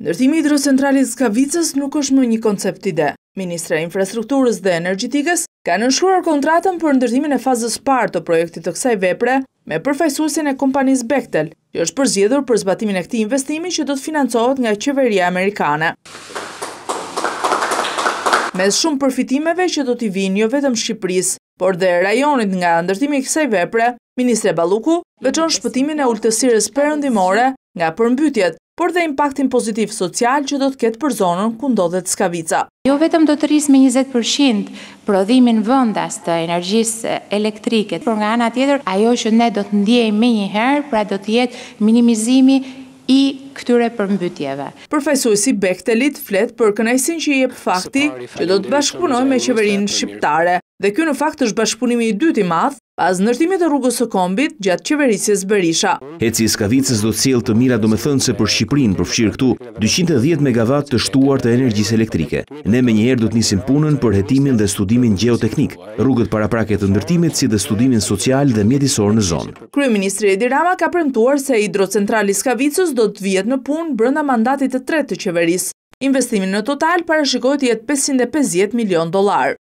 Ndërtimi i hidrocentralit Skavicës nuk është më një koncept ide. Ministra e Infrastrukturës dhe Energjitikës ka nënshkruar kontratën për ndërtimin e fazës parë të projektit të kësaj vepre me përfaqësuesin e kompanisë Bechtel, që është përzjedhur për zbatimin e këtij investimi që do të financohet nga qeveria amerikane. Me shumë përfitimeve që do t'i vinë jo vetëm Shqipërisë, por dhe rajonit nga ndërtimi i kësaj vepre, ministre Balluku veçon shpëtimin e ultësirës perëndimore nga përmbytjet por dhe impaktin pozitiv social që do të ketë për zonën ku ndodhet skavica. Jo vetëm do të rrisë me 20% prodhimin vëndas të energjisë elektrike, por nga ana tjetër, ajo që ne do të ndjej me herë, pra do të jetë minimizimi i këtyre përmbytjeve. Përfajsu si Bechtelit flet për kënajsin që i e fakti që do të bashkëpunoj me qeverin shqiptare dhe kjo në fakt është bashkëpunimi i dytë i math, pas nërtimit e rrugës së kombit gjatë qeverisjes Berisha. Heci i skavicës do të cilë të mira do me thënë se për Shqiprin përfshirë këtu 210 MW të shtuar të energjisë elektrike. Ne me njëherë do të njësim punën për hetimin dhe studimin geoteknik, rrugët para praket të ndërtimit si dhe studimin social dhe mjedisor në zonë. Kryeministri Edi Rama ka premtuar se hidrocentrali skavicës do të vjetë në punë brënda mandatit të tretë të qeverisë. Investimin në total parashikojt jetë 550 milion dolarë.